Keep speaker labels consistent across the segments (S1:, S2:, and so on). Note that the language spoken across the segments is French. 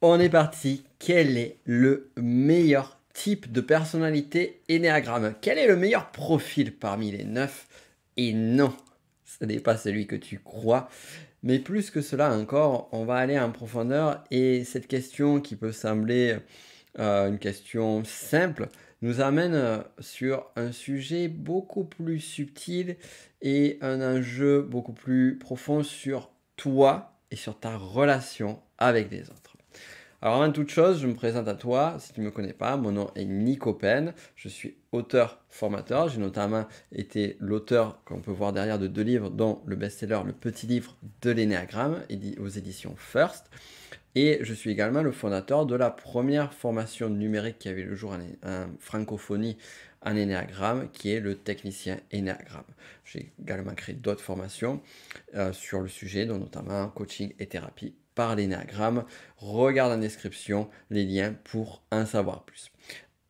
S1: On est parti. Quel est le meilleur type de personnalité Enéagramme Quel est le meilleur profil parmi les neuf Et non, ce n'est pas celui que tu crois. Mais plus que cela encore, on va aller en profondeur et cette question qui peut sembler euh, une question simple nous amène euh, sur un sujet beaucoup plus subtil et un enjeu beaucoup plus profond sur toi et sur ta relation avec les autres. Alors avant toute chose, je me présente à toi, si tu ne me connais pas, mon nom est Nico Pen, je suis auteur formateur, j'ai notamment été l'auteur comme on peut voir derrière de deux livres, dont le best-seller Le Petit Livre de l'Énéagramme aux éditions First. Et je suis également le fondateur de la première formation numérique qui avait le jour en, francophonie en énéagramme, qui est le technicien énéagramme. J'ai également créé d'autres formations euh, sur le sujet, dont notamment coaching et thérapie par l'énagramme. Regarde en description les liens pour en savoir plus.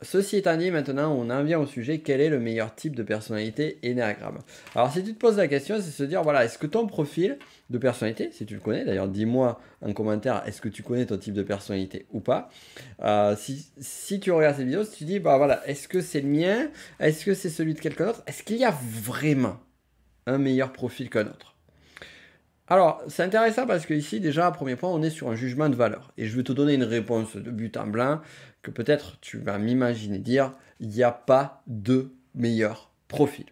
S1: Ceci étant dit, maintenant on en vient au sujet quel est le meilleur type de personnalité éneagramme Alors si tu te poses la question, c'est se dire voilà, est-ce que ton profil de personnalité, si tu le connais, d'ailleurs dis-moi en commentaire est-ce que tu connais ton type de personnalité ou pas. Euh, si, si, tu regardes cette vidéo, si tu dis bah voilà, est-ce que c'est le mien Est-ce que c'est celui de quelqu'un d'autre Est-ce qu'il y a vraiment un meilleur profil qu'un autre alors, c'est intéressant parce que ici, déjà, premier point, on est sur un jugement de valeur. Et je vais te donner une réponse de but en blanc que peut-être tu vas m'imaginer dire, il n'y a pas de meilleur profil.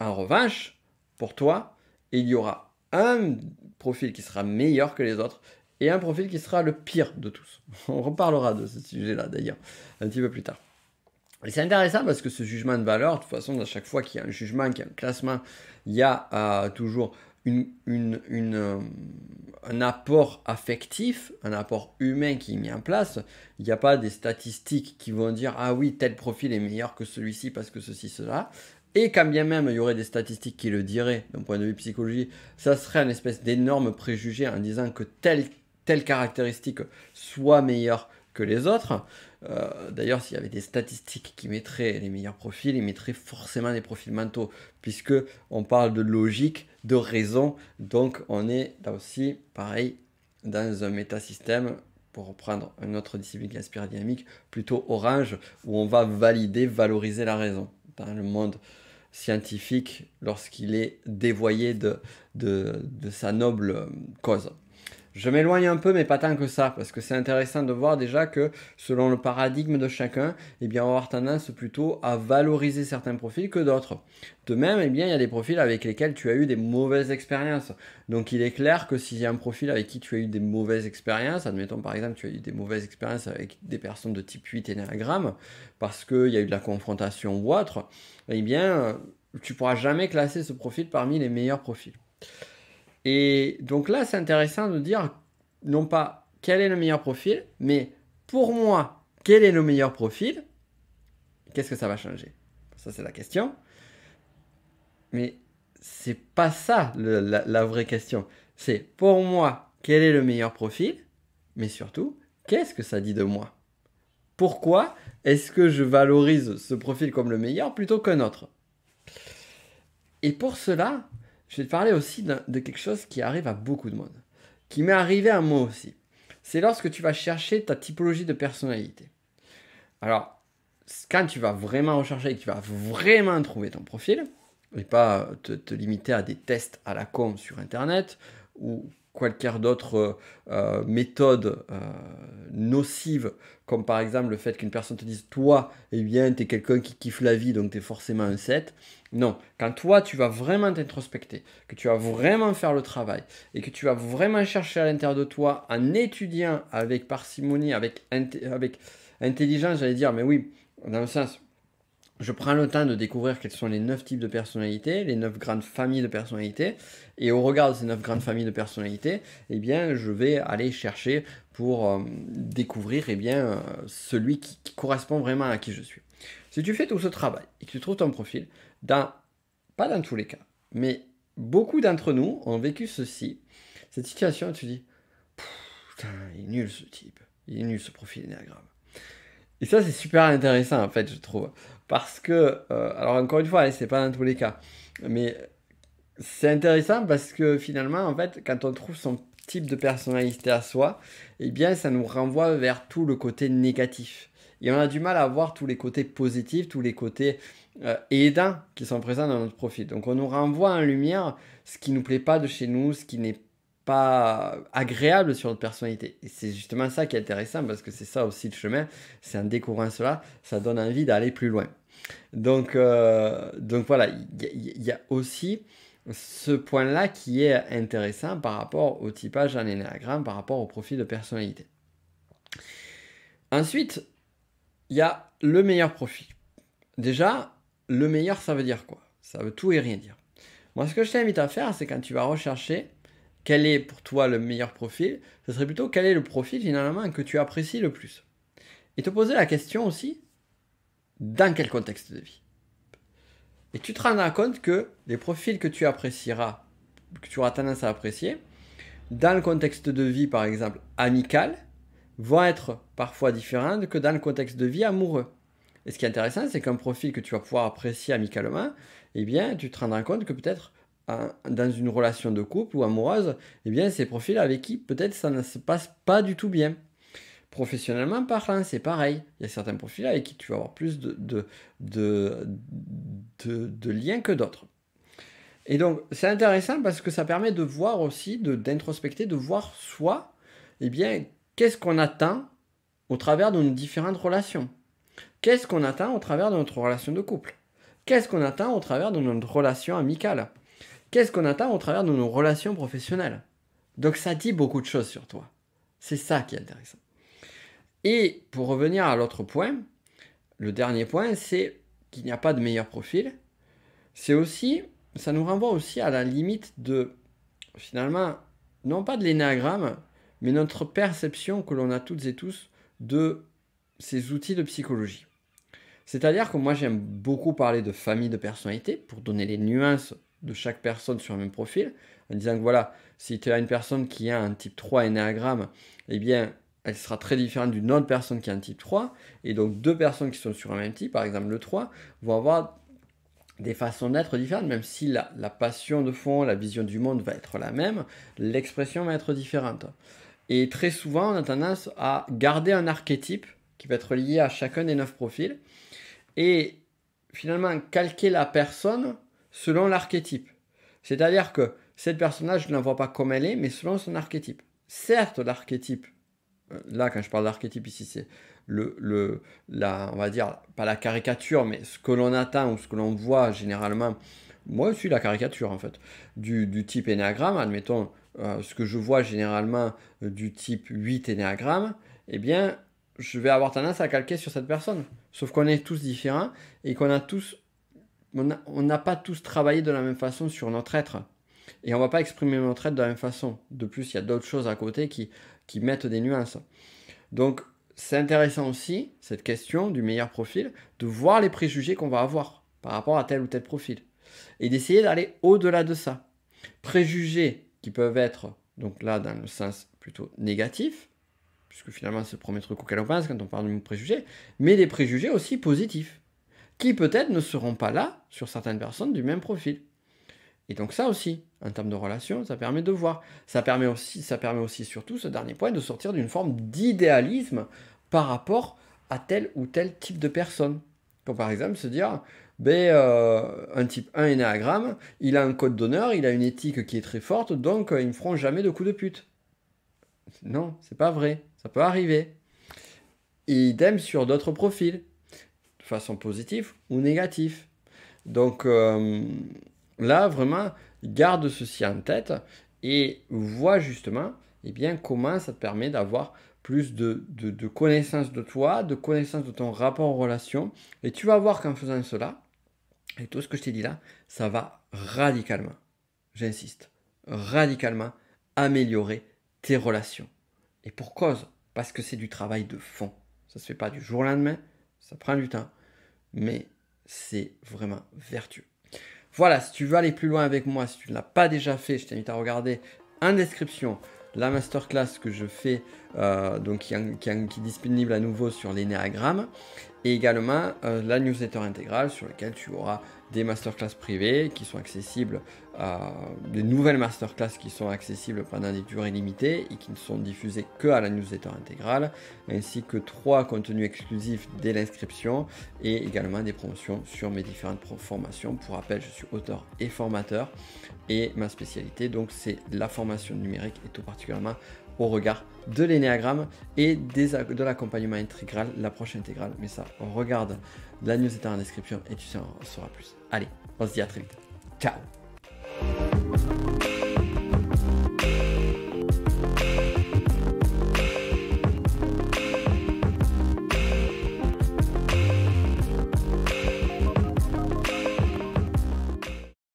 S1: En revanche, pour toi, il y aura un profil qui sera meilleur que les autres et un profil qui sera le pire de tous. On reparlera de ce sujet-là d'ailleurs un petit peu plus tard. Et c'est intéressant parce que ce jugement de valeur, de toute façon, à chaque fois qu'il y a un jugement, qu'il y a un classement, il y a euh, toujours euh, un apport affectif, un apport humain qui est mis en place. Il n'y a pas des statistiques qui vont dire ah oui, tel profil est meilleur que celui-ci parce que ceci, cela. Et quand bien même il y aurait des statistiques qui le diraient d'un point de vue psychologie, ça serait un espèce d'énorme préjugé en disant que telle caractéristique soit meilleure que les autres. Euh, d'ailleurs, s'il y avait des statistiques qui mettraient les meilleurs profils, ils mettraient forcément des profils mentaux, puisque on parle de logique, de raison. Donc, on est là aussi, pareil, dans un métasystème, pour reprendre une autre discipline qui inspire dynamique, plutôt orange, où on va valider, valoriser la raison. Dans le monde scientifique, lorsqu'il est dévoyé de, de sa noble cause. Je m'éloigne un peu, mais pas tant que ça, parce que c'est intéressant de voir déjà que selon le paradigme de chacun, eh bien, on va avoir tendance plutôt à valoriser certains profils que d'autres. De même, eh bien, il y a des profils avec lesquels tu as eu des mauvaises expériences. Donc, il est clair que s'il y a un profil avec qui tu as eu des mauvaises expériences, admettons par exemple, tu as eu des mauvaises expériences avec des personnes de type 8 énéagramme, parce qu'il y a eu de la confrontation ou autre, eh bien, tu pourras jamais classer ce profil parmi les meilleurs profils. Et donc là, c'est intéressant de dire non pas quel est le meilleur profil, mais pour moi, quel est le meilleur profil Qu'est-ce que ça va changer Ça, c'est la question. Mais c'est pas ça la vraie question. C'est pour moi, quel est le meilleur profil Mais surtout, qu'est-ce que ça dit de moi Pourquoi est-ce que je valorise ce profil comme le meilleur plutôt qu'un autre Et pour cela, je vais te parler aussi de quelque chose qui arrive à beaucoup de monde, qui m'est arrivé à moi aussi. C'est lorsque tu vas chercher ta typologie de personnalité. Alors, quand tu vas vraiment rechercher et que tu vas vraiment trouver ton profil, et pas euh, te, limiter à des tests à la com sur Internet ou quelque d'autre euh, euh, méthode nocive comme par exemple le fait qu'une personne te dise Toi, eh bien, t'es quelqu'un qui kiffe la vie, donc t'es forcément un 7. Non, quand toi, tu vas vraiment t'introspecter, que tu vas vraiment faire le travail et que tu vas vraiment chercher à l'intérieur de toi en étudiant avec parcimonie, avec, avec intelligence, j'allais dire, mais oui, dans le sens, je prends le temps de découvrir quels sont les neuf types de personnalités, les neuf grandes familles de personnalités, et au regard de ces neuf grandes familles de personnalités, eh bien, je vais aller chercher pour euh, découvrir eh bien, euh, celui qui, correspond vraiment à qui je suis. Si tu fais tout ce travail et que tu trouves ton profil, dans, pas dans tous les cas, mais beaucoup d'entre nous ont vécu ceci, cette situation, tu dis, putain, il est nul ce type, il est nul ce profil énéagramme. Et ça, c'est super intéressant, en fait, je trouve. Parce que, euh, alors encore une fois, c'est pas dans tous les cas, mais c'est intéressant parce que finalement, en fait, quand on trouve son type de personnalité à soi, eh bien, ça nous renvoie vers tout le côté négatif. Et on a du mal à voir tous les côtés positifs, tous les côtés euh, aidants qui sont présents dans notre profil. Donc, on nous renvoie en lumière ce qui nous plaît pas de chez nous, ce qui n'est pas agréable sur notre personnalité. Et c'est justement ça qui est intéressant parce que c'est ça aussi le chemin. C'est en découvrant cela, ça donne envie d'aller plus loin. Donc, euh, donc voilà, il y, a aussi ce point-là qui est intéressant par rapport au typage en énéagramme, par rapport au profil de personnalité. Ensuite, il y a le meilleur profit. Déjà, le meilleur, ça veut dire quoi Ça veut tout et rien dire. Moi, ce que je t'invite à faire, c'est quand tu vas rechercher quel est pour toi le meilleur profil, ce serait plutôt quel est le profil finalement que tu apprécies le plus. Et te poser la question aussi, dans quel contexte de vie Et tu te rendras compte que les profils que tu apprécieras, que tu auras tendance à apprécier, dans le contexte de vie par exemple amical, vont être parfois différents que dans le contexte de vie amoureux. Et ce qui est intéressant, c'est qu'un profil que tu vas pouvoir apprécier amicalement, eh bien, tu te rendras compte que peut-être dans une relation de couple ou amoureuse, eh bien, ces profils avec qui peut-être ça ne se passe pas du tout bien. Professionnellement parlant, c'est pareil. Il y a certains profils avec qui tu vas avoir plus de, liens que d'autres. Et donc, c'est intéressant parce que ça permet de voir aussi, d'introspecter, de, voir soi, eh bien, qu'est-ce qu'on attend au travers de nos différentes relations Qu'est-ce qu'on attend au travers de notre relation de couple Qu'est-ce qu'on attend au travers de notre relation amicale Qu'est-ce qu'on attend au travers de nos relations professionnelles Donc ça dit beaucoup de choses sur toi. C'est ça qui est intéressant. Et pour revenir à l'autre point, le dernier point, c'est qu'il n'y a pas de meilleur profil. C'est aussi, ça nous renvoie aussi à la limite de, finalement, non pas de l'énagramme, mais notre perception que l'on a toutes et tous de ces outils de psychologie. C'est-à-dire que moi j'aime beaucoup parler de famille de personnalité pour donner les nuances de chaque personne sur un même profil, en disant que voilà, si tu as une personne qui a un type 3 énéagramme, eh bien, elle sera très différente d'une autre personne qui a un type 3. Et donc, deux personnes qui sont sur un même type, par exemple le 3, vont avoir des façons d'être différentes, même si la, passion de fond, la vision du monde va être la même, l'expression va être différente. Et très souvent, on a tendance à garder un archétype qui va être lié à chacun des neuf profils et finalement calquer la personne selon l'archétype. C'est-à-dire que cette personne je ne la vois pas comme elle est, mais selon son archétype. Certes, l'archétype, euh, là, quand je parle d'archétype ici, c'est le, le, la, on va dire, pas la caricature, mais ce que l'on attend ou ce que l'on voit généralement. Moi je suis la caricature, en fait, du, type énéagramme, admettons, euh, ce que je vois généralement euh, du type 8 énéagramme, eh bien, je vais avoir tendance à calquer sur cette personne. Sauf qu'on est tous différents et qu'on a tous on n'a pas tous travaillé de la même façon sur notre être. Et on ne va pas exprimer notre être de la même façon. De plus, il y a d'autres choses à côté qui, qui mettent des nuances. Donc, c'est intéressant aussi, cette question du meilleur profil, de voir les préjugés qu'on va avoir par rapport à tel ou tel profil. Et d'essayer d'aller au-delà de ça. Préjugés qui peuvent être, donc là, dans le sens plutôt négatif, puisque finalement, c'est le premier truc auquel on pense quand on parle de préjugés, mais des préjugés aussi positifs qui peut-être ne seront pas là sur certaines personnes du même profil. Et donc ça aussi, en termes de relation, ça permet de voir. Ça permet aussi, ça permet aussi surtout, ce dernier point, de sortir d'une forme d'idéalisme par rapport à tel ou tel type de personne. Pour par exemple se dire, ben, euh, un type 1 énéagramme, il a un code d'honneur, il a une éthique qui est très forte, donc euh, ils ne feront jamais de coups de pute. Non, c'est pas vrai, ça peut arriver. idem sur d'autres profils façon positive ou négative. Donc euh, là, vraiment, garde ceci en tête et vois justement et eh bien, comment ça te permet d'avoir plus de, de, de connaissances de toi, de connaissances de ton rapport aux relations. Et tu vas voir qu'en faisant cela, et tout ce que je t'ai dit là, ça va radicalement, j'insiste, radicalement améliorer tes relations. Et pour cause, parce que c'est du travail de fond. Ça ne se fait pas du jour au lendemain, ça prend du temps, mais c'est vraiment vertueux. Voilà, si tu veux aller plus loin avec moi, si tu ne l'as pas déjà fait, je t'invite à regarder en description la masterclass que je fais, euh, donc qui, est disponible à nouveau sur l'énéagramme, et également euh, la newsletter intégrale sur laquelle tu auras des masterclass privées qui sont accessibles, euh, des nouvelles masterclass qui sont accessibles pendant des durées limitées et qui ne sont diffusées que à la newsletter intégrale, ainsi que trois contenus exclusifs dès l'inscription et également des promotions sur mes différentes formations. Pour rappel, je suis auteur et formateur. Et ma spécialité, donc, c'est la formation numérique et tout particulièrement au regard de l'énéagramme et de l'accompagnement intégral, l'approche intégrale. Mais ça, on regarde la newsletter en description et tu en sauras plus. Allez, on se dit à très vite. Ciao